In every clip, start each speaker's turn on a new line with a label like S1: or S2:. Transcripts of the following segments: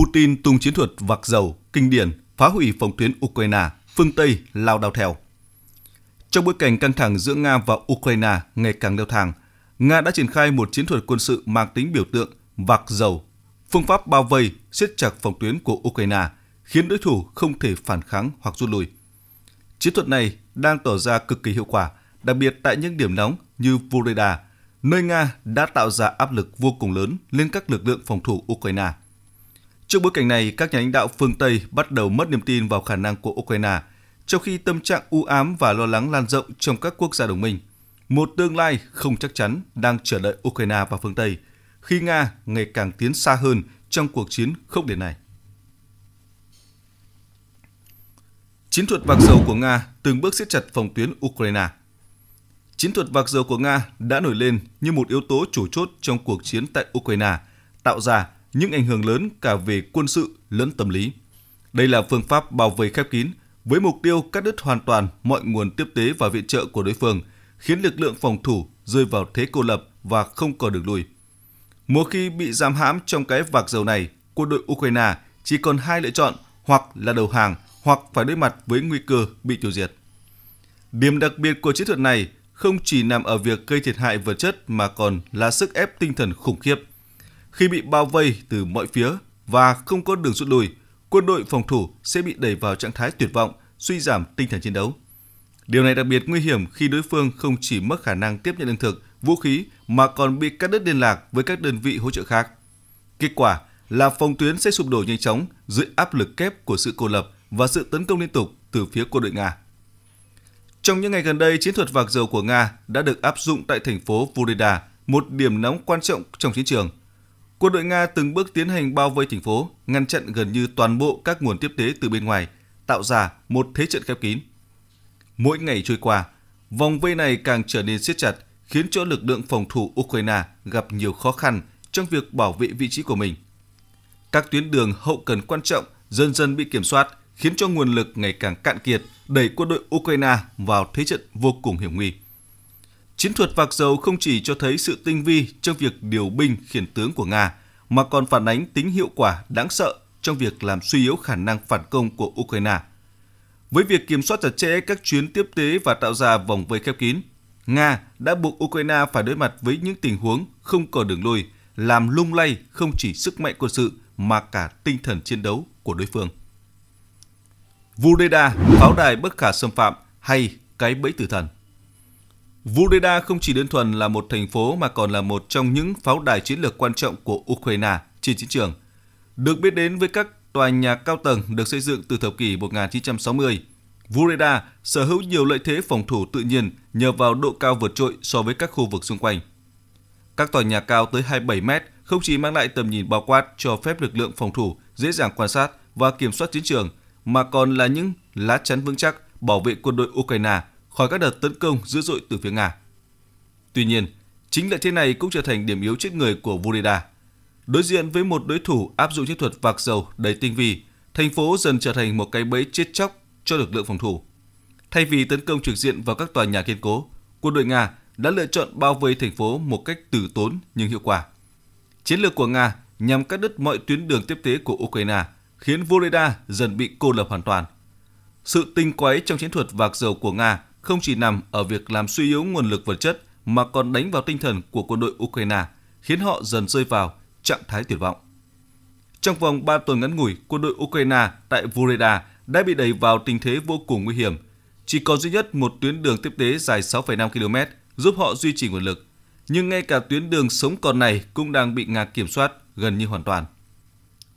S1: Putin tung chiến thuật vạc dầu, kinh điển, phá hủy phòng tuyến Ukraine, phương Tây lao đao theo. Trong bối cảnh căng thẳng giữa Nga và Ukraine ngày càng leo thang, Nga đã triển khai một chiến thuật quân sự mang tính biểu tượng vạc dầu, phương pháp bao vây, siết chặt phòng tuyến của Ukraine, khiến đối thủ không thể phản kháng hoặc rút lui. Chiến thuật này đang tỏ ra cực kỳ hiệu quả, đặc biệt tại những điểm nóng như Volodya, nơi Nga đã tạo ra áp lực vô cùng lớn lên các lực lượng phòng thủ Ukraine. Trước bối cảnh này, các nhà lãnh đạo phương Tây bắt đầu mất niềm tin vào khả năng của Ukraine, trong khi tâm trạng u ám và lo lắng lan rộng trong các quốc gia đồng minh. Một tương lai không chắc chắn đang chờ đợi Ukraine và phương Tây, khi Nga ngày càng tiến xa hơn trong cuộc chiến không liệt này. Chiến thuật vạc dầu của Nga từng bước siết chặt phòng tuyến Ukraine. Chiến thuật vạc dầu của Nga đã nổi lên như một yếu tố chủ chốt trong cuộc chiến tại Ukraine, tạo ra những ảnh hưởng lớn cả về quân sự lẫn tâm lý. Đây là phương pháp bảo vệ khép kín với mục tiêu cắt đứt hoàn toàn mọi nguồn tiếp tế và viện trợ của đối phương, khiến lực lượng phòng thủ rơi vào thế cô lập và không còn được lui. Một khi bị giam hãm trong cái vạc dầu này, quân đội Ukraine chỉ còn hai lựa chọn hoặc là đầu hàng hoặc phải đối mặt với nguy cơ bị tiêu diệt. Điểm đặc biệt của chiến thuật này không chỉ nằm ở việc gây thiệt hại vật chất mà còn là sức ép tinh thần khủng khiếp. Khi bị bao vây từ mọi phía và không có đường rút lui, quân đội phòng thủ sẽ bị đẩy vào trạng thái tuyệt vọng, suy giảm tinh thần chiến đấu. Điều này đặc biệt nguy hiểm khi đối phương không chỉ mất khả năng tiếp nhận lương thực, vũ khí mà còn bị cắt đứt liên lạc với các đơn vị hỗ trợ khác. Kết quả là phòng tuyến sẽ sụp đổ nhanh chóng dưới áp lực kép của sự cô lập và sự tấn công liên tục từ phía quân đội Nga. Trong những ngày gần đây, chiến thuật vạc dầu của Nga đã được áp dụng tại thành phố Vureda, một điểm nóng quan trọng trong chiến trường quân đội Nga từng bước tiến hành bao vây thành phố, ngăn chặn gần như toàn bộ các nguồn tiếp tế từ bên ngoài, tạo ra một thế trận khép kín. Mỗi ngày trôi qua, vòng vây này càng trở nên siết chặt, khiến cho lực lượng phòng thủ Ukraine gặp nhiều khó khăn trong việc bảo vệ vị trí của mình. Các tuyến đường hậu cần quan trọng dần dần bị kiểm soát, khiến cho nguồn lực ngày càng cạn kiệt, đẩy quân đội Ukraine vào thế trận vô cùng hiểm nguy. Chiến thuật vạc dầu không chỉ cho thấy sự tinh vi trong việc điều binh khiển tướng của Nga, mà còn phản ánh tính hiệu quả đáng sợ trong việc làm suy yếu khả năng phản công của Ukraine. Với việc kiểm soát chặt chẽ các chuyến tiếp tế và tạo ra vòng vây khép kín, Nga đã buộc Ukraine phải đối mặt với những tình huống không có đường lui làm lung lay không chỉ sức mạnh quân sự mà cả tinh thần chiến đấu của đối phương. Vudeda, pháo đài bất khả xâm phạm hay cái bẫy tử thần – Vureda không chỉ đơn thuần là một thành phố mà còn là một trong những pháo đài chiến lược quan trọng của Ukraine trên chiến trường. Được biết đến với các tòa nhà cao tầng được xây dựng từ thập kỷ 1960, Vureda sở hữu nhiều lợi thế phòng thủ tự nhiên nhờ vào độ cao vượt trội so với các khu vực xung quanh. Các tòa nhà cao tới 27 mét không chỉ mang lại tầm nhìn bao quát cho phép lực lượng phòng thủ dễ dàng quan sát và kiểm soát chiến trường, mà còn là những lá chắn vững chắc bảo vệ quân đội Ukraine khỏi các đợt tấn công dữ dội từ phía Nga. Tuy nhiên, chính lợi thế này cũng trở thành điểm yếu chết người của Vurida. Đối diện với một đối thủ áp dụng chiến thuật vạc dầu đầy tinh vi, thành phố dần trở thành một cái bẫy chết chóc cho lực lượng phòng thủ. Thay vì tấn công trực diện vào các tòa nhà kiên cố, quân đội Nga đã lựa chọn bao vây thành phố một cách tử tốn nhưng hiệu quả. Chiến lược của Nga nhằm cắt đứt mọi tuyến đường tiếp tế của Ukraine, khiến Volodya dần bị cô lập hoàn toàn. Sự tinh quái trong chiến thuật vạc dầu của Nga không chỉ nằm ở việc làm suy yếu nguồn lực vật chất mà còn đánh vào tinh thần của quân đội Ukraine, khiến họ dần rơi vào trạng thái tuyệt vọng. Trong vòng 3 tuần ngắn ngủi, quân đội Ukraine tại Voreda đã bị đẩy vào tình thế vô cùng nguy hiểm. Chỉ có duy nhất một tuyến đường tiếp tế dài 6,5 km giúp họ duy trì nguồn lực. Nhưng ngay cả tuyến đường sống còn này cũng đang bị Nga kiểm soát gần như hoàn toàn.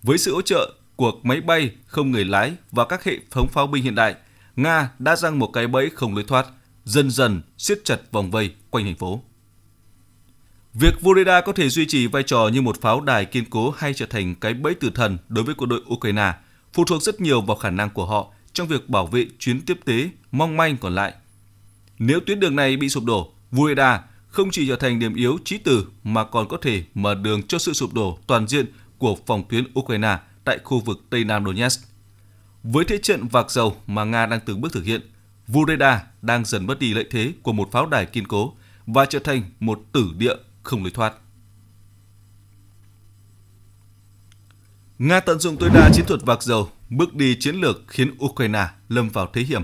S1: Với sự hỗ trợ của máy bay không người lái và các hệ thống pháo binh hiện đại, Nga đã răng một cái bẫy không lối thoát, dần dần siết chặt vòng vây quanh thành phố. Việc Voreda có thể duy trì vai trò như một pháo đài kiên cố hay trở thành cái bẫy tử thần đối với quân đội Ukraine phụ thuộc rất nhiều vào khả năng của họ trong việc bảo vệ chuyến tiếp tế mong manh còn lại. Nếu tuyến đường này bị sụp đổ, Voreda không chỉ trở thành điểm yếu trí tử mà còn có thể mở đường cho sự sụp đổ toàn diện của phòng tuyến Ukraine tại khu vực Tây Nam Donetsk. Với thế trận vạc dầu mà Nga đang từng bước thực hiện, Vureda đang dần mất đi lợi thế của một pháo đài kiên cố và trở thành một tử địa không lối thoát. Nga tận dụng tối đa chiến thuật vạc dầu, bước đi chiến lược khiến Ukraine lâm vào thế hiểm.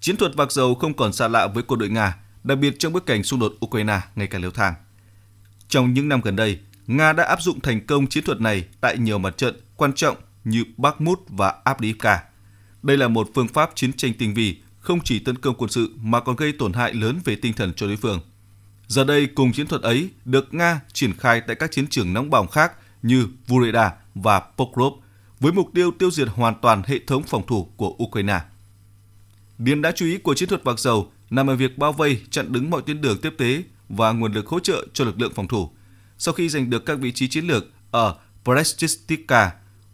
S1: Chiến thuật vạc dầu không còn xa lạ với quân đội Nga, đặc biệt trong bối cảnh xung đột Ukraine ngày càng leo thang. Trong những năm gần đây, Nga đã áp dụng thành công chiến thuật này tại nhiều mặt trận quan trọng như Bakhmut và Abdiivka. Đây là một phương pháp chiến tranh tinh vi, không chỉ tấn công quân sự mà còn gây tổn hại lớn về tinh thần cho đối phương. Giờ đây, cùng chiến thuật ấy được Nga triển khai tại các chiến trường nóng bỏng khác như Vureda và Pokrov, với mục tiêu tiêu diệt hoàn toàn hệ thống phòng thủ của Ukraine. Điểm đáng chú ý của chiến thuật vạc dầu nằm ở việc bao vây, chặn đứng mọi tuyến đường tiếp tế và nguồn lực hỗ trợ cho lực lượng phòng thủ. Sau khi giành được các vị trí chiến lược ở Prestistica,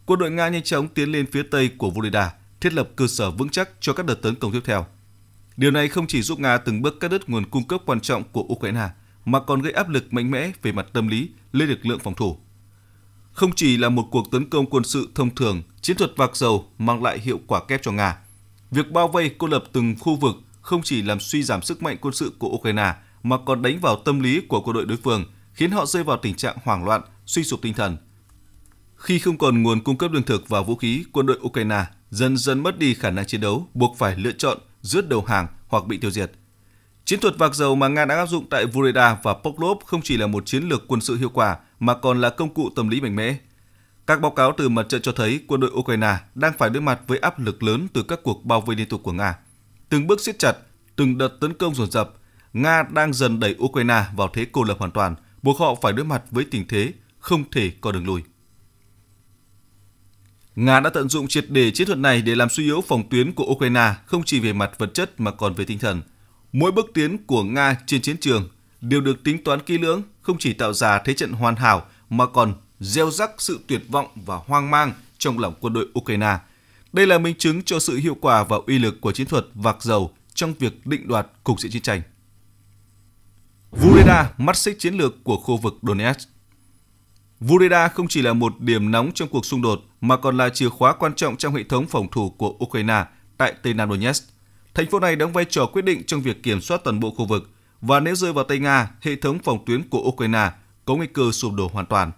S1: quân đội Nga nhanh chóng tiến lên phía tây của Volodya, thiết lập cơ sở vững chắc cho các đợt tấn công tiếp theo. Điều này không chỉ giúp Nga từng bước cắt đứt nguồn cung cấp quan trọng của Ukraine, mà còn gây áp lực mạnh mẽ về mặt tâm lý lên lực lượng phòng thủ. Không chỉ là một cuộc tấn công quân sự thông thường, chiến thuật vạc dầu mang lại hiệu quả kép cho Nga. Việc bao vây cô lập từng khu vực không chỉ làm suy giảm sức mạnh quân sự của Ukraine mà còn đánh vào tâm lý của quân đội đối phương, khiến họ rơi vào tình trạng hoảng loạn, suy sụp tinh thần, khi không còn nguồn cung cấp lương thực và vũ khí, quân đội Ukraine dần dần mất đi khả năng chiến đấu, buộc phải lựa chọn giữa đầu hàng hoặc bị tiêu diệt. Chiến thuật vạc dầu mà Nga đã áp dụng tại Vureda và Poklov không chỉ là một chiến lược quân sự hiệu quả mà còn là công cụ tâm lý mạnh mẽ. Các báo cáo từ mặt trận cho thấy quân đội Ukraine đang phải đối mặt với áp lực lớn từ các cuộc bao vây liên tục của Nga. Từng bước siết chặt, từng đợt tấn công dồn dập, Nga đang dần đẩy Ukraine vào thế cô lập hoàn toàn, buộc họ phải đối mặt với tình thế không thể có đường lùi. Nga đã tận dụng triệt để chiến thuật này để làm suy yếu phòng tuyến của Ukraine không chỉ về mặt vật chất mà còn về tinh thần. Mỗi bước tiến của Nga trên chiến trường đều được tính toán kỹ lưỡng, không chỉ tạo ra thế trận hoàn hảo mà còn gieo rắc sự tuyệt vọng và hoang mang trong lòng quân đội Ukraine. Đây là minh chứng cho sự hiệu quả và uy lực của chiến thuật vạc dầu trong việc định đoạt cục diện chiến tranh. Vureda mắt xích chiến lược của khu vực Donetsk Vureda không chỉ là một điểm nóng trong cuộc xung đột mà còn là chìa khóa quan trọng trong hệ thống phòng thủ của Ukraine tại Tây Nam Donetsk. Thành phố này đóng vai trò quyết định trong việc kiểm soát toàn bộ khu vực và nếu rơi vào tay Nga, hệ thống phòng tuyến của Ukraine có nguy cơ sụp đổ hoàn toàn.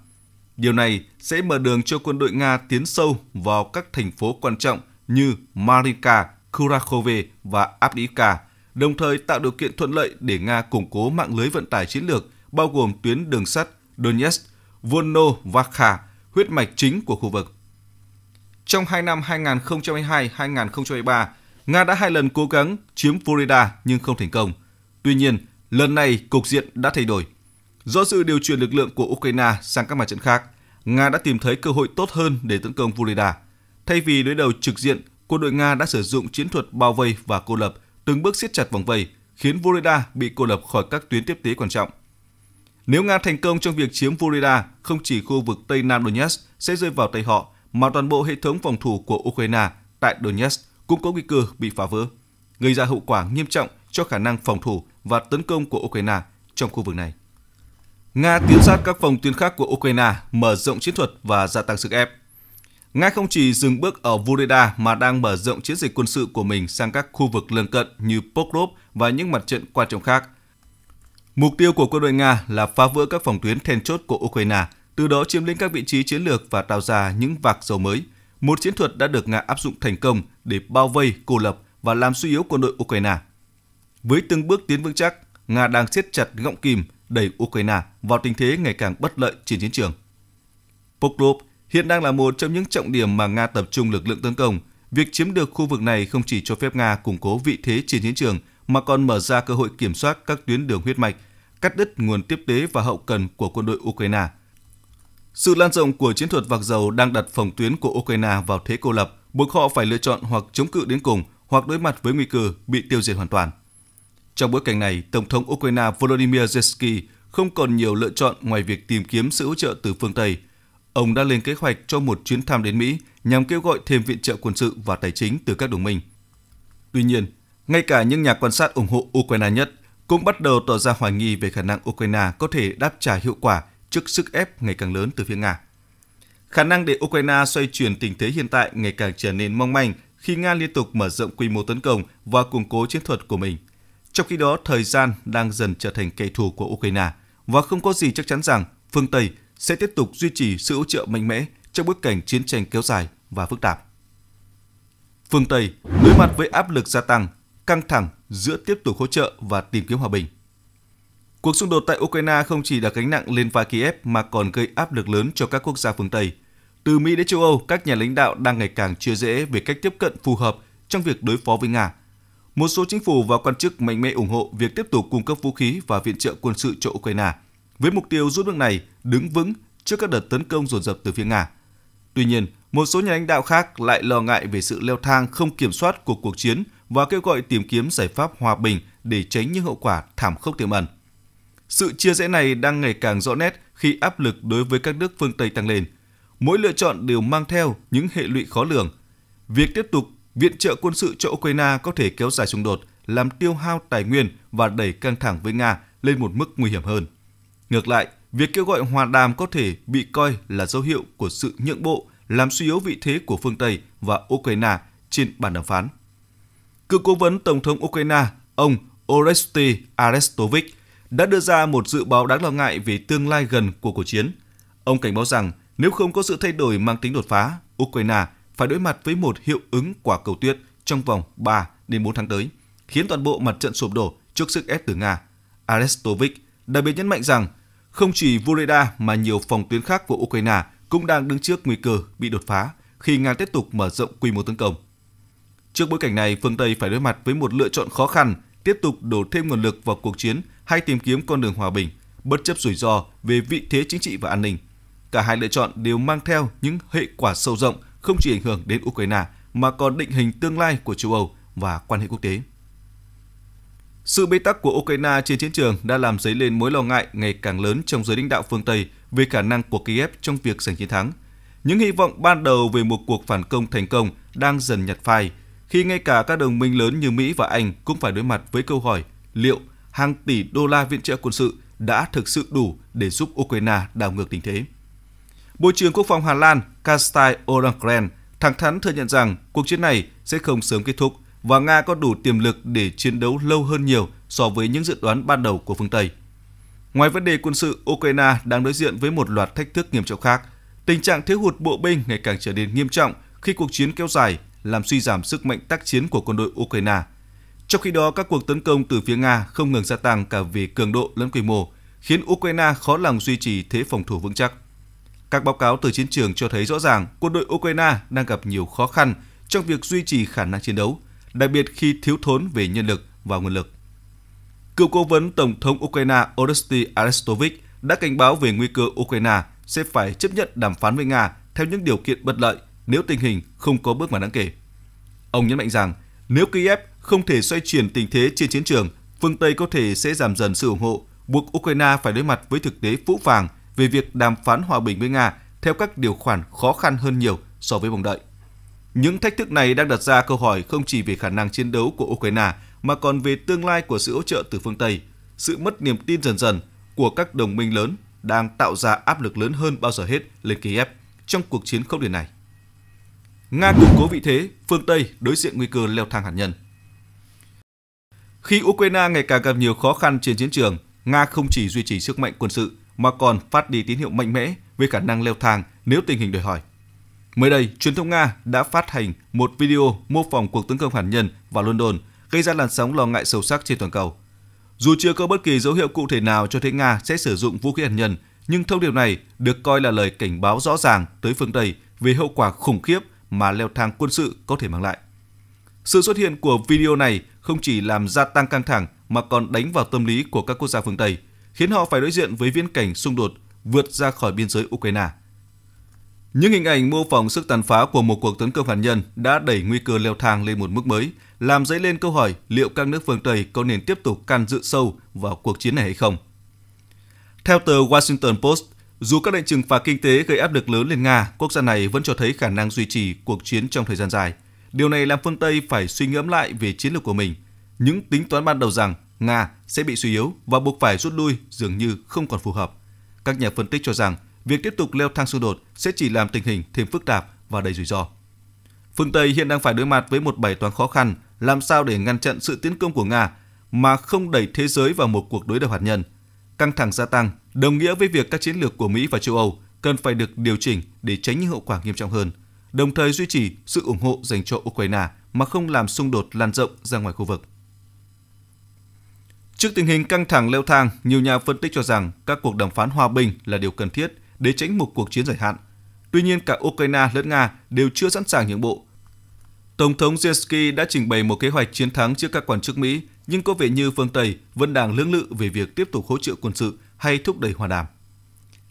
S1: Điều này sẽ mở đường cho quân đội Nga tiến sâu vào các thành phố quan trọng như Marinka, Kurakhove và Avdiivka, đồng thời tạo điều kiện thuận lợi để Nga củng cố mạng lưới vận tải chiến lược bao gồm tuyến đường sắt Donetsk Volno và Khả, huyết mạch chính của khu vực. Trong hai năm 2022-2023, Nga đã hai lần cố gắng chiếm Florida nhưng không thành công. Tuy nhiên, lần này cục diện đã thay đổi. Do sự điều chuyển lực lượng của Ukraine sang các mặt trận khác, Nga đã tìm thấy cơ hội tốt hơn để tấn công Florida. Thay vì đối đầu trực diện, quân đội Nga đã sử dụng chiến thuật bao vây và cô lập, từng bước siết chặt vòng vây, khiến Florida bị cô lập khỏi các tuyến tiếp tế quan trọng. Nếu Nga thành công trong việc chiếm Florida, không chỉ khu vực Tây Nam Donetsk sẽ rơi vào tay họ, mà toàn bộ hệ thống phòng thủ của Ukraine tại Donetsk cũng có nguy cơ bị phá vỡ, gây ra hậu quả nghiêm trọng cho khả năng phòng thủ và tấn công của Ukraine trong khu vực này. Nga tiến sát các phòng tuyến khác của Ukraine, mở rộng chiến thuật và gia tăng sức ép. Nga không chỉ dừng bước ở Volodya mà đang mở rộng chiến dịch quân sự của mình sang các khu vực lân cận như Pokrov và những mặt trận quan trọng khác – Mục tiêu của quân đội Nga là phá vỡ các phòng tuyến then chốt của Ukraine, từ đó chiếm lĩnh các vị trí chiến lược và tạo ra những vạc dầu mới. Một chiến thuật đã được Nga áp dụng thành công để bao vây, cô lập và làm suy yếu quân đội Ukraine. Với từng bước tiến vững chắc, Nga đang siết chặt ngọng kìm đẩy Ukraine vào tình thế ngày càng bất lợi trên chiến trường. Pokrov hiện đang là một trong những trọng điểm mà Nga tập trung lực lượng tấn công. Việc chiếm được khu vực này không chỉ cho phép Nga củng cố vị thế trên chiến trường mà còn mở ra cơ hội kiểm soát các tuyến đường huyết mạch cắt đứt nguồn tiếp tế và hậu cần của quân đội Ukraine. Sự lan rộng của chiến thuật vạc dầu đang đặt phòng tuyến của Ukraine vào thế cô lập, buộc họ phải lựa chọn hoặc chống cự đến cùng hoặc đối mặt với nguy cơ bị tiêu diệt hoàn toàn. Trong bối cảnh này, Tổng thống Ukraine Volodymyr Zelensky không còn nhiều lựa chọn ngoài việc tìm kiếm sự hỗ trợ từ phương Tây. Ông đã lên kế hoạch cho một chuyến thăm đến Mỹ nhằm kêu gọi thêm viện trợ quân sự và tài chính từ các đồng minh. Tuy nhiên, ngay cả những nhà quan sát ủng hộ Ukraine nhất cũng bắt đầu tỏ ra hoài nghi về khả năng Ukraine có thể đáp trả hiệu quả trước sức ép ngày càng lớn từ phía Nga. Khả năng để Ukraine xoay chuyển tình thế hiện tại ngày càng trở nên mong manh khi Nga liên tục mở rộng quy mô tấn công và củng cố chiến thuật của mình. Trong khi đó, thời gian đang dần trở thành kẻ thù của Ukraine và không có gì chắc chắn rằng phương Tây sẽ tiếp tục duy trì sự hỗ trợ mạnh mẽ trong bối cảnh chiến tranh kéo dài và phức tạp. Phương Tây đối mặt với áp lực gia tăng, căng thẳng giữa tiếp tục hỗ trợ và tìm kiếm hòa bình. Cuộc xung đột tại Ukraine không chỉ đặt gánh nặng lên vai Kiev mà còn gây áp lực lớn cho các quốc gia phương Tây. Từ Mỹ đến châu Âu, các nhà lãnh đạo đang ngày càng chia rẽ về cách tiếp cận phù hợp trong việc đối phó với Nga. Một số chính phủ và quan chức mạnh mẽ ủng hộ việc tiếp tục cung cấp vũ khí và viện trợ quân sự cho Ukraine, với mục tiêu giúp nước này đứng vững trước các đợt tấn công dồn dập từ phía Nga. Tuy nhiên, một số nhà lãnh đạo khác lại lo ngại về sự leo thang không kiểm soát của cuộc chiến – và kêu gọi tìm kiếm giải pháp hòa bình để tránh những hậu quả thảm khốc tiềm ẩn. Sự chia rẽ này đang ngày càng rõ nét khi áp lực đối với các nước phương Tây tăng lên. Mỗi lựa chọn đều mang theo những hệ lụy khó lường. Việc tiếp tục viện trợ quân sự cho Ukraine có thể kéo dài xung đột, làm tiêu hao tài nguyên và đẩy căng thẳng với Nga lên một mức nguy hiểm hơn. Ngược lại, việc kêu gọi hòa đàm có thể bị coi là dấu hiệu của sự nhượng bộ, làm suy yếu vị thế của phương Tây và Ukraine trên bàn đàm phán cựu cố vấn Tổng thống Ukraine ông Oresti Arestovich đã đưa ra một dự báo đáng lo ngại về tương lai gần của cuộc chiến. Ông cảnh báo rằng nếu không có sự thay đổi mang tính đột phá, Ukraine phải đối mặt với một hiệu ứng quả cầu tuyết trong vòng 3 đến 4 tháng tới, khiến toàn bộ mặt trận sụp đổ trước sức ép từ Nga. Arestovich đặc biệt nhấn mạnh rằng không chỉ Voreda mà nhiều phòng tuyến khác của Ukraine cũng đang đứng trước nguy cơ bị đột phá khi Nga tiếp tục mở rộng quy mô tấn công. Trước bối cảnh này, phương Tây phải đối mặt với một lựa chọn khó khăn, tiếp tục đổ thêm nguồn lực vào cuộc chiến hay tìm kiếm con đường hòa bình, bất chấp rủi ro về vị thế chính trị và an ninh. Cả hai lựa chọn đều mang theo những hệ quả sâu rộng không chỉ ảnh hưởng đến Ukraine mà còn định hình tương lai của châu Âu và quan hệ quốc tế. Sự bế tắc của Ukraine trên chiến trường đã làm dấy lên mối lo ngại ngày càng lớn trong giới lãnh đạo phương Tây về khả năng của Kiev trong việc giành chiến thắng. Những hy vọng ban đầu về một cuộc phản công thành công đang dần nhạt phai khi ngay cả các đồng minh lớn như Mỹ và Anh cũng phải đối mặt với câu hỏi liệu hàng tỷ đô la viện trợ quân sự đã thực sự đủ để giúp Ukraine đảo ngược tình thế. Bộ trưởng Quốc phòng Hà Lan Kastai Olandgren thẳng thắn thừa nhận rằng cuộc chiến này sẽ không sớm kết thúc và Nga có đủ tiềm lực để chiến đấu lâu hơn nhiều so với những dự đoán ban đầu của phương Tây. Ngoài vấn đề quân sự, Ukraine đang đối diện với một loạt thách thức nghiêm trọng khác. Tình trạng thiếu hụt bộ binh ngày càng trở nên nghiêm trọng khi cuộc chiến kéo dài làm suy giảm sức mạnh tác chiến của quân đội Ukraine. Trong khi đó, các cuộc tấn công từ phía Nga không ngừng gia tăng cả về cường độ lẫn quy mô, khiến Ukraine khó lòng duy trì thế phòng thủ vững chắc. Các báo cáo từ chiến trường cho thấy rõ ràng quân đội Ukraine đang gặp nhiều khó khăn trong việc duy trì khả năng chiến đấu, đặc biệt khi thiếu thốn về nhân lực và nguồn lực. Cựu cố vấn Tổng thống Ukraine Oresti Arestovich đã cảnh báo về nguy cơ Ukraine sẽ phải chấp nhận đàm phán với Nga theo những điều kiện bất lợi nếu tình hình không có bước ngoặt đáng kể. Ông nhấn mạnh rằng, nếu Kiev không thể xoay chuyển tình thế trên chiến trường, phương Tây có thể sẽ giảm dần sự ủng hộ, buộc Ukraine phải đối mặt với thực tế phũ phàng về việc đàm phán hòa bình với Nga theo các điều khoản khó khăn hơn nhiều so với mong đợi. Những thách thức này đang đặt ra câu hỏi không chỉ về khả năng chiến đấu của Ukraine mà còn về tương lai của sự hỗ trợ từ phương Tây. Sự mất niềm tin dần dần của các đồng minh lớn đang tạo ra áp lực lớn hơn bao giờ hết lên Kiev trong cuộc chiến khốc liệt này. Nga củng cố vị thế, phương Tây đối diện nguy cơ leo thang hạt nhân. Khi Ukraine ngày càng gặp nhiều khó khăn trên chiến trường, Nga không chỉ duy trì sức mạnh quân sự mà còn phát đi tín hiệu mạnh mẽ về khả năng leo thang nếu tình hình đòi hỏi. Mới đây, truyền thông Nga đã phát hành một video mô phỏng cuộc tấn công hạt nhân vào London, gây ra làn sóng lo ngại sâu sắc trên toàn cầu. Dù chưa có bất kỳ dấu hiệu cụ thể nào cho thấy Nga sẽ sử dụng vũ khí hạt nhân, nhưng thông điệp này được coi là lời cảnh báo rõ ràng tới phương Tây về hậu quả khủng khiếp mà leo thang quân sự có thể mang lại. Sự xuất hiện của video này không chỉ làm gia tăng căng thẳng mà còn đánh vào tâm lý của các quốc gia phương Tây, khiến họ phải đối diện với viễn cảnh xung đột vượt ra khỏi biên giới Ukraine. Những hình ảnh mô phỏng sức tàn phá của một cuộc tấn công hạt nhân đã đẩy nguy cơ leo thang lên một mức mới, làm dấy lên câu hỏi liệu các nước phương Tây có nên tiếp tục can dự sâu vào cuộc chiến này hay không. Theo tờ Washington Post, dù các lệnh trừng phạt kinh tế gây áp lực lớn lên Nga, quốc gia này vẫn cho thấy khả năng duy trì cuộc chiến trong thời gian dài. Điều này làm phương Tây phải suy ngẫm lại về chiến lược của mình. Những tính toán ban đầu rằng Nga sẽ bị suy yếu và buộc phải rút lui dường như không còn phù hợp. Các nhà phân tích cho rằng việc tiếp tục leo thang xung đột sẽ chỉ làm tình hình thêm phức tạp và đầy rủi ro. Phương Tây hiện đang phải đối mặt với một bài toán khó khăn, làm sao để ngăn chặn sự tiến công của Nga mà không đẩy thế giới vào một cuộc đối đầu hạt nhân – căng thẳng gia tăng đồng nghĩa với việc các chiến lược của Mỹ và châu Âu cần phải được điều chỉnh để tránh những hậu quả nghiêm trọng hơn, đồng thời duy trì sự ủng hộ dành cho Ukraine mà không làm xung đột lan rộng ra ngoài khu vực. Trước tình hình căng thẳng leo thang, nhiều nhà phân tích cho rằng các cuộc đàm phán hòa bình là điều cần thiết để tránh một cuộc chiến dài hạn. Tuy nhiên, cả Ukraine lẫn Nga đều chưa sẵn sàng nhượng bộ. Tổng thống Zelensky đã trình bày một kế hoạch chiến thắng trước các quan chức Mỹ nhưng có vẻ như phương Tây vẫn đang lưỡng lự về việc tiếp tục hỗ trợ quân sự hay thúc đẩy hòa đàm.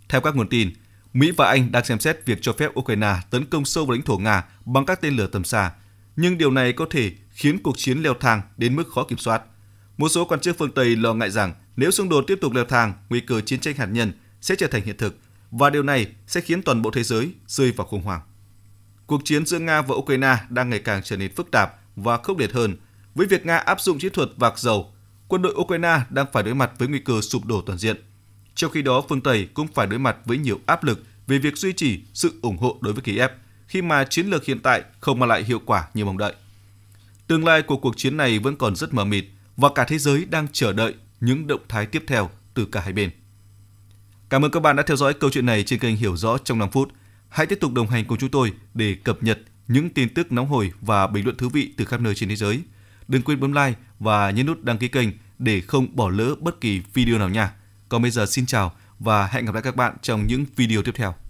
S1: Theo các nguồn tin, Mỹ và Anh đang xem xét việc cho phép Ukraine tấn công sâu vào lãnh thổ Nga bằng các tên lửa tầm xa, nhưng điều này có thể khiến cuộc chiến leo thang đến mức khó kiểm soát. Một số quan chức phương Tây lo ngại rằng nếu xung đột tiếp tục leo thang, nguy cơ chiến tranh hạt nhân sẽ trở thành hiện thực và điều này sẽ khiến toàn bộ thế giới rơi vào khủng hoảng. Cuộc chiến giữa Nga và Ukraine đang ngày càng trở nên phức tạp và khốc liệt hơn với việc Nga áp dụng chiến thuật vạc dầu, quân đội Ukraine đang phải đối mặt với nguy cơ sụp đổ toàn diện. Trong khi đó, phương Tây cũng phải đối mặt với nhiều áp lực về việc duy trì sự ủng hộ đối với Kiev khi mà chiến lược hiện tại không mang lại hiệu quả như mong đợi. Tương lai của cuộc chiến này vẫn còn rất mờ mịt và cả thế giới đang chờ đợi những động thái tiếp theo từ cả hai bên. Cảm ơn các bạn đã theo dõi câu chuyện này trên kênh Hiểu Rõ trong 5 phút. Hãy tiếp tục đồng hành cùng chúng tôi để cập nhật những tin tức nóng hổi và bình luận thú vị từ khắp nơi trên thế giới – Đừng quên bấm like và nhấn nút đăng ký kênh để không bỏ lỡ bất kỳ video nào nha. Còn bây giờ xin chào và hẹn gặp lại các bạn trong những video tiếp theo.